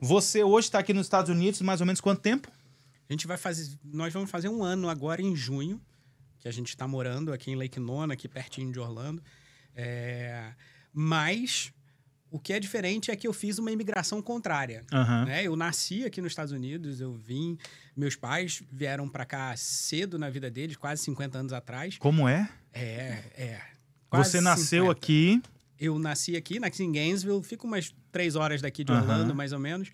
Você hoje está aqui nos Estados Unidos mais ou menos quanto tempo? A gente vai fazer. Nós vamos fazer um ano agora em junho, que a gente está morando aqui em Lake Nona, aqui pertinho de Orlando. É, mas o que é diferente é que eu fiz uma imigração contrária. Uhum. Né? Eu nasci aqui nos Estados Unidos, eu vim. Meus pais vieram para cá cedo na vida deles, quase 50 anos atrás. Como é? É, é. Você nasceu 50. aqui eu nasci aqui, nasci em Gainesville, fico umas três horas daqui de Orlando, mais ou menos.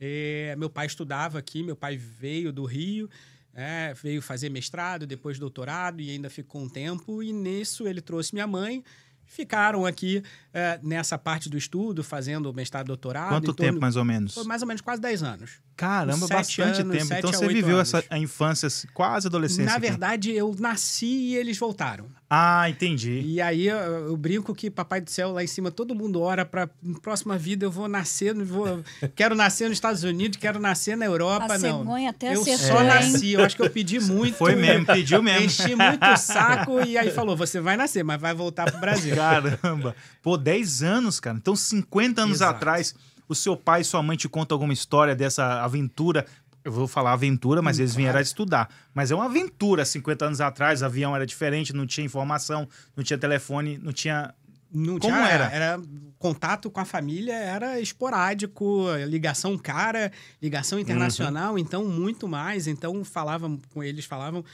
É, meu pai estudava aqui, meu pai veio do Rio, é, veio fazer mestrado, depois doutorado e ainda ficou um tempo. E nisso ele trouxe minha mãe. Ficaram aqui é, nessa parte do estudo, fazendo mestrado, doutorado. Quanto tempo, torno, mais ou menos? Mais ou menos quase dez anos. Caramba, bastante anos, tempo. Então você viveu anos. essa a infância, quase adolescência. Na verdade, eu nasci e eles voltaram. Ah, entendi. E aí eu, eu, brinco que Papai do Céu lá em cima todo mundo ora para próxima vida eu vou nascer, vou, quero nascer nos Estados Unidos, quero nascer na Europa, a não. Cegonha até eu só nasci, eu acho que eu pedi muito. Foi mesmo, pediu mesmo. Enchi muito o saco e aí falou: "Você vai nascer, mas vai voltar pro Brasil". Caramba. Pô, 10 anos, cara. Então 50 anos Exato. atrás o seu pai e sua mãe te contam alguma história dessa aventura? Eu vou falar aventura, mas hum, eles vieram estudar. Mas é uma aventura. 50 anos atrás, avião era diferente, não tinha informação, não tinha telefone, não tinha não Como tinha, era? Era contato com a família era esporádico, ligação cara, ligação uhum. internacional, uhum. então muito mais. Então falava com eles, falavam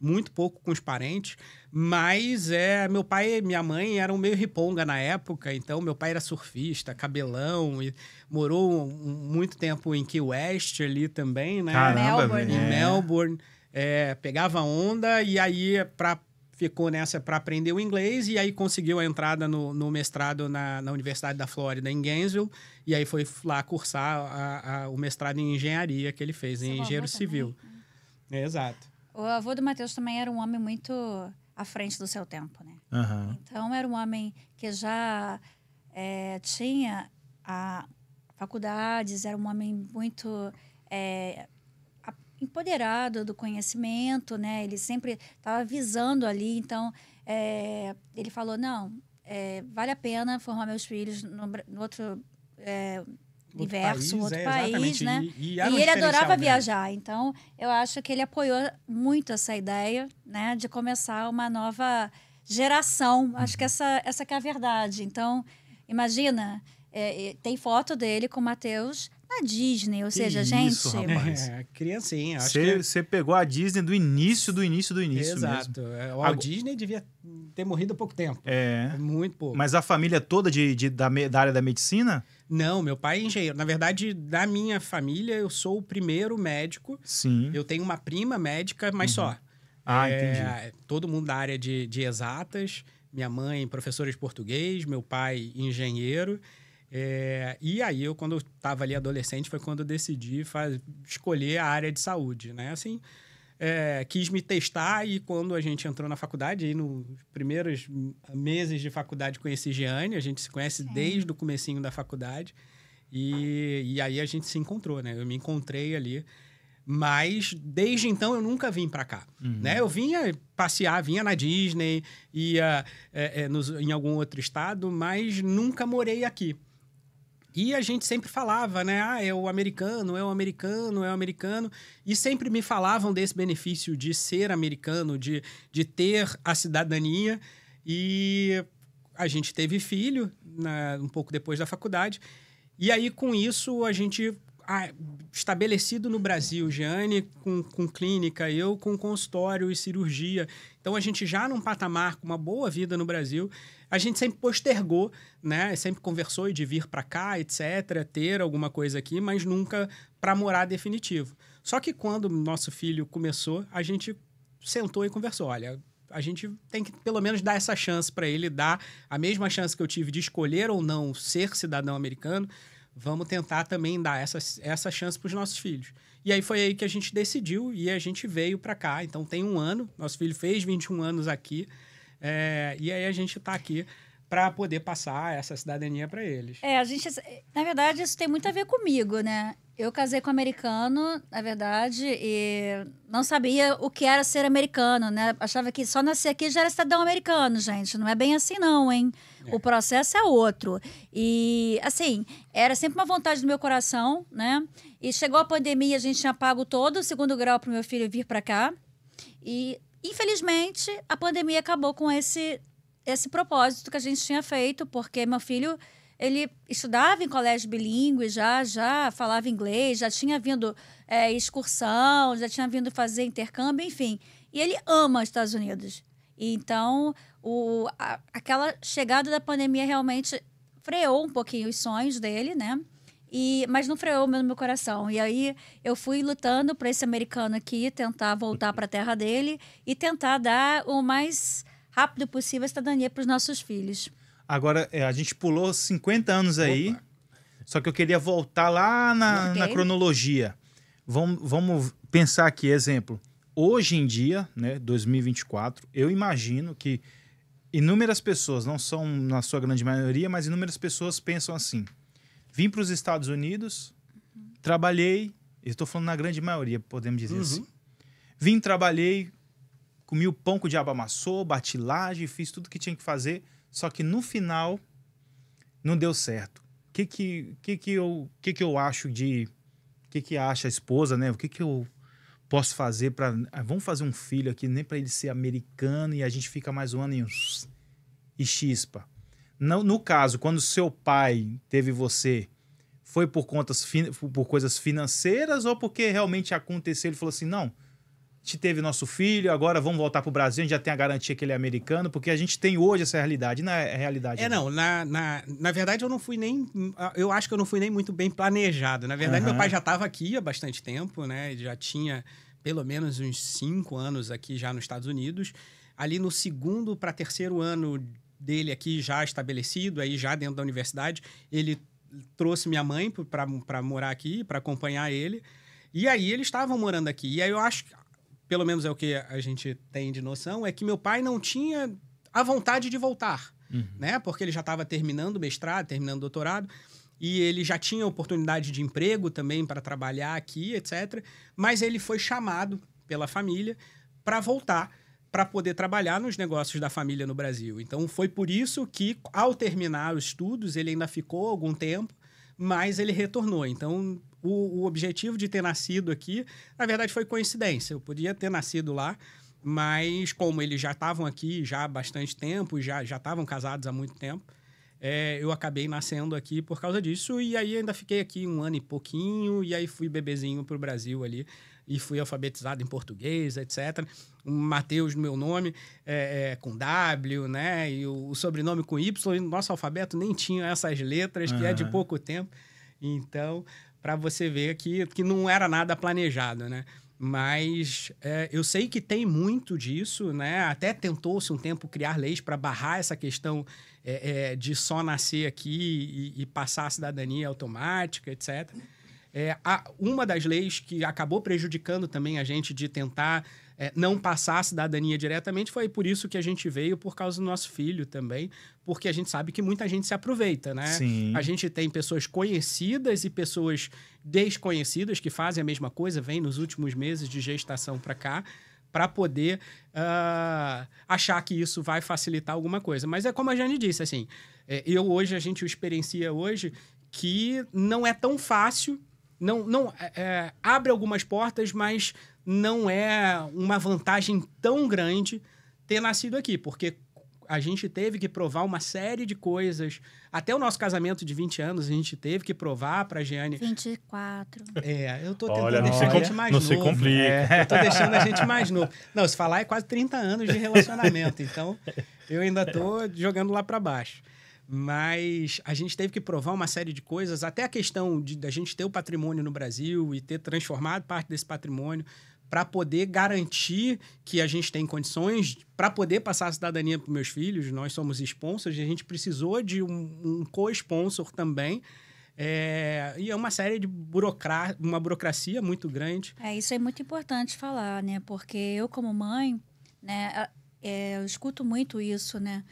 muito pouco com os parentes, mas é, meu pai e minha mãe eram meio riponga na época, então meu pai era surfista, cabelão, e morou muito tempo em Key West ali também, né? Caramba, Melbourne. Em é. Melbourne. É, pegava onda e aí pra, ficou nessa para aprender o inglês e aí conseguiu a entrada no, no mestrado na, na, Universidade da Flórida, em Gainesville, e aí foi lá cursar a, a, o mestrado em engenharia que ele fez, Você em engenheiro civil. É, exato. O avô do matheus também era um homem muito à frente do seu tempo, né? Uhum. Então era um homem que já é, tinha a faculdades, era um homem muito é, empoderado do conhecimento, né? Ele sempre estava visando ali, então é, ele falou não, é, vale a pena formar meus filhos no, no outro é, outro país, outro é, país, né? E, e, e ele adorava mesmo. Né? viajar, então eu acho que ele apoiou muito essa ideia, né, de começar uma nova geração. Acho que essa essa que é a verdade. Então, imagina, é, tem foto dele com o Matheus na Disney, ou seja, gente. rapaz. É, criancinha. Acho que você pegou a Disney do início, do início, do início. Exato. Mesmo. É, Disney devia ter morrido há pouco tempo. É. Muito pouco. Mas a família toda de, de da, da área da medicina? Não, meu pai é engenheiro. Na verdade, da minha família, eu sou o primeiro médico. Sim. Eu tenho uma prima médica, mas uhum. só. Ah, é, entendi. Todo mundo da área de, de exatas. Minha mãe, professora de português. Meu pai, engenheiro. É, e aí, eu, quando eu estava ali adolescente, foi quando eu decidi faz, escolher a área de saúde, né? Assim, é, quis me testar e quando a gente entrou na faculdade, aí nos primeiros meses de faculdade conheci Jeane, a gente se conhece Sim. desde o comecinho da faculdade e, e aí a gente se encontrou, né? Eu me encontrei ali. Mas desde então eu nunca vim para cá, uhum. né? Eu vinha passear, vinha na Disney, ia é, é, nos, em algum outro estado, mas nunca morei aqui. E a gente sempre falava, né? Ah, é o americano, é o americano, é o americano. E sempre me falavam desse benefício de ser americano, de, de ter a cidadania. E a gente teve filho na, né, um pouco depois da faculdade. E aí, com isso, a gente. Ah, estabelecido no Brasil, Jeane com, com clínica, eu com consultório e cirurgia. Então, a gente já num patamar com uma boa vida no Brasil a gente sempre postergou, né? Sempre conversou de vir para cá, etc., ter alguma coisa aqui, mas nunca para morar definitivo. Só que quando nosso filho começou, a gente sentou e conversou. Olha, a gente tem que pelo menos dar essa chance para ele, dar a mesma chance que eu tive de escolher ou não ser cidadão americano. Vamos tentar também dar essa, essa chance para os nossos filhos. E aí foi aí que a gente decidiu e a gente veio para cá. Então tem um ano, nosso filho fez 21 anos aqui. É, e aí a gente está aqui para poder passar essa cidadania para eles. É, a gente, na verdade, isso tem muito a ver comigo, né? Eu casei com um americano, na verdade, e não sabia o que era ser americano, né? Achava que só nascer aqui já era cidadão americano, gente. Não é bem assim, não, hein? É. O processo é outro. E, assim, era sempre uma vontade do meu coração, né? E chegou a pandemia, a gente tinha pago todo o segundo grau para meu filho vir para cá. E Infelizmente, a pandemia acabou com esse, esse propósito que a gente tinha feito, porque meu filho ele estudava em colégio bilíngue, já já falava inglês, já tinha vindo é, excursão, já tinha vindo fazer intercâmbio, enfim. E ele ama os Estados Unidos. E então, o, a, aquela chegada da pandemia realmente freou um pouquinho os sonhos dele, né? E, mas não freou meu, no meu coração. E aí eu fui lutando para esse americano aqui tentar voltar para a terra dele e tentar dar o mais rápido possível a cidadania para os nossos filhos. Agora, é, a gente pulou 50 anos aí, Opa. só que eu queria voltar lá na, okay. na cronologia. Vamos, vamos pensar aqui, exemplo. Hoje em dia, né, 2024, eu imagino que inúmeras pessoas, não são na sua grande maioria, mas inúmeras pessoas pensam assim. Vim para os Estados Unidos, uhum. trabalhei, estou falando na grande maioria, podemos dizer uhum. assim. Vim, trabalhei, comi o pão que o diabo amassou, bati laje, fiz tudo que tinha que fazer, só que no final não deu certo. O que que, que, que, eu, que, que eu acho de. O que, que acha a esposa, né? O que, que eu posso fazer para. Ah, vamos fazer um filho aqui, nem para ele ser americano e a gente fica mais um ano e, e chispa. No, no caso, quando seu pai teve você, foi por contas por coisas financeiras ou porque realmente aconteceu? Ele falou assim: não, te teve nosso filho, agora vamos voltar pro Brasil, a gente já tem a garantia que ele é americano, porque a gente tem hoje essa realidade, na é, é realidade. É, né? não, na, na, na verdade eu não fui nem. Eu acho que eu não fui nem muito bem planejado. Na verdade, uhum. meu pai já estava aqui há bastante tempo, né? Ele já tinha pelo menos uns cinco anos aqui já nos Estados Unidos. Ali no segundo para terceiro ano dele aqui já estabelecido, aí já dentro da universidade, ele trouxe minha mãe para morar aqui, para acompanhar ele. E aí eles estavam morando aqui. E aí eu acho, pelo menos é o que a gente tem de noção, é que meu pai não tinha a vontade de voltar, uhum. né? Porque ele já estava terminando mestrado, terminando doutorado, e ele já tinha oportunidade de emprego também para trabalhar aqui, etc. Mas ele foi chamado pela família para voltar para poder trabalhar nos negócios da família no Brasil. Então foi por isso que, ao terminar os estudos, ele ainda ficou algum tempo, mas ele retornou. Então o, o objetivo de ter nascido aqui, na verdade, foi coincidência. Eu podia ter nascido lá, mas como eles já estavam aqui já há bastante tempo, já já estavam casados há muito tempo, é, eu acabei nascendo aqui por causa disso e aí ainda fiquei aqui um ano e pouquinho e aí fui bebezinho para o Brasil ali e fui alfabetizado em português, etc. O Mateus no meu nome é, é, com W, né? E o, o, sobrenome com Y. E nosso alfabeto nem tinha essas letras, uhum. que é de pouco tempo. Então, para você ver que, que não era nada planejado, né? Mas é, eu sei que tem muito disso, né? Até tentou-se um tempo criar leis para barrar essa questão é, é, de só nascer aqui e, e, passar a cidadania automática, etc. É, uma das leis que acabou prejudicando também a gente de tentar é, não passar a cidadania diretamente foi por isso que a gente veio, por causa do nosso filho também, porque a gente sabe que muita gente se aproveita, né? Sim. A gente tem pessoas conhecidas e pessoas desconhecidas que fazem a mesma coisa, vem nos últimos meses de gestação para cá para poder uh, achar que isso vai facilitar alguma coisa. Mas é como a Jane disse, assim, é, eu hoje, a gente o experiencia hoje, que não é tão fácil não, não é, é, abre algumas portas, mas não é uma vantagem tão grande ter nascido aqui, porque a gente teve que provar uma série de coisas. Até o nosso casamento de 20 anos, a gente teve que provar para a Jeane. 24. É, eu tô tentando olha, deixar olha, a gente mais não novo. Não se complica. É, eu tô deixando a gente mais novo. Não, se falar é quase 30 anos de relacionamento, então eu ainda tô jogando lá para baixo. Mas a gente teve que provar uma série de coisas, até a questão de da gente ter o patrimônio no Brasil e ter transformado parte desse patrimônio para poder garantir que a gente tem condições para poder passar a cidadania para meus filhos. Nós somos sponsors e a gente precisou de um, um co-sponsor também. É, e é uma série de burocra uma burocracia muito grande. É, isso é muito importante falar, né? Porque eu, como mãe, né, é, eu escuto muito isso, né?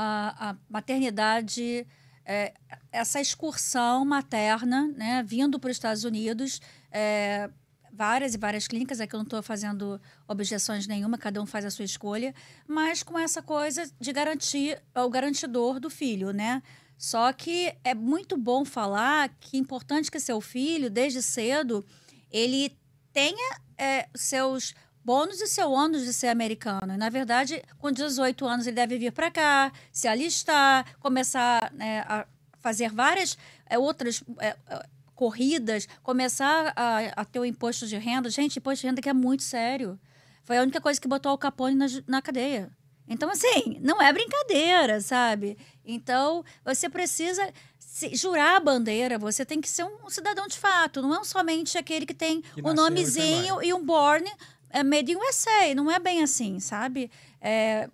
a, a maternidade, é, essa excursão materna, né, vindo para os Estados Unidos, é, várias e várias clínicas, aqui é eu não estou fazendo objeções nenhuma, cada um faz a sua escolha, mas com essa coisa de garantir é o garantidor do filho, né? Só que é muito bom falar que é importante que seu filho, desde cedo, ele tenha é, seus bônus e seu ônus de ser americano. E, na verdade, com 18 anos ele deve vir para cá, se alistar, começar né, a fazer várias é, outras é, é, corridas, começar a, a, ter o imposto de renda. Gente, imposto de renda que é muito sério. Foi a única coisa que botou o Capone na, na cadeia. Então, assim, não é brincadeira, sabe? Então, você precisa se, jurar a bandeira, você tem que ser um, um cidadão de fato, não é somente aquele que tem que nomezinho e um born é made in USA, não é bem assim, sabe? É,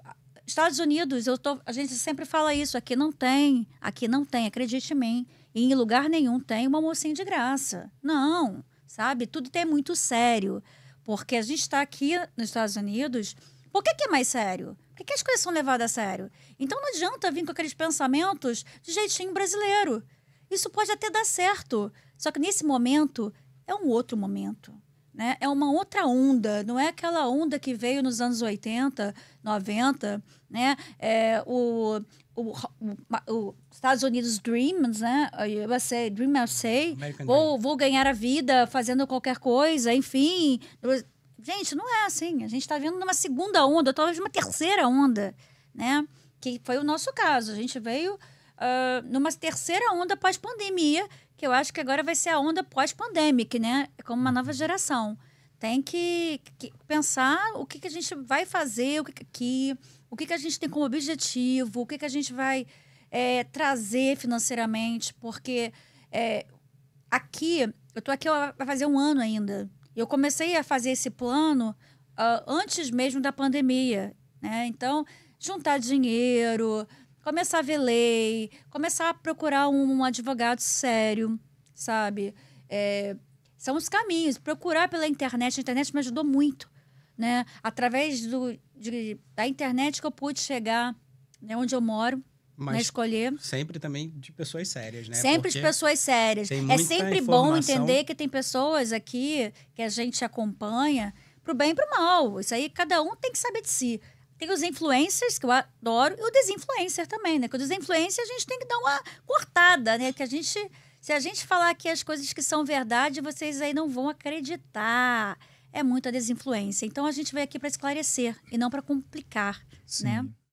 Estados Unidos, eu tô, a gente sempre fala isso, aqui não tem, aqui não tem, acredite em mim, e em lugar nenhum tem uma mocinha de graça. Não, sabe? Tudo tem muito sério, porque a gente está aqui nos Estados Unidos, por que, que é mais sério? Por que, as coisas são levadas a sério? Então não adianta vir com aqueles pensamentos de jeitinho brasileiro. Isso pode até dar certo, só que nesse momento é um outro momento né, é uma outra onda, não é aquela onda que veio nos anos 80, 90, né? É, o, o, o, o, Estados Unidos Dreams, né? USA, Dream USA, vou, vou ganhar a vida fazendo qualquer coisa, enfim. Gente, não é assim. A gente está vendo uma segunda onda, talvez uma terceira onda, né? Que foi o nosso caso. A gente veio uh, numa terceira onda pós-pandemia, que eu acho que agora vai ser a onda pós pandêmica né? É como uma nova geração. Tem que, que pensar o que, que, a gente vai fazer, o que, que, o que, que a gente tem como objetivo, o que, que a gente vai é, trazer financeiramente, porque é, aqui, eu tô aqui vai fazer um ano ainda. Eu comecei a fazer esse plano uh, antes mesmo da pandemia, né? Então, juntar dinheiro, começar a ver lei, começar a procurar um, um advogado sério, sabe? É, são os caminhos. Procurar pela internet, a internet me ajudou muito, né? Através do, de, da internet que eu pude chegar né, onde eu moro. Né, Mas né, escolher. Sempre também de pessoas sérias, né? Sempre Porque de pessoas sérias. É sempre informação... bom entender que tem pessoas aqui que a gente acompanha pro bem e pro mal. Isso aí cada um tem que saber de si. Tem os influencers, que eu adoro, e o desinfluencer também, né? Que o desinfluencer a gente tem que dar uma cortada, né? Que a gente. Se a gente falar aqui as coisas que são verdade, vocês aí não vão acreditar. É muita desinfluência. Então a gente veio aqui para esclarecer e não para complicar, né? Sim. né?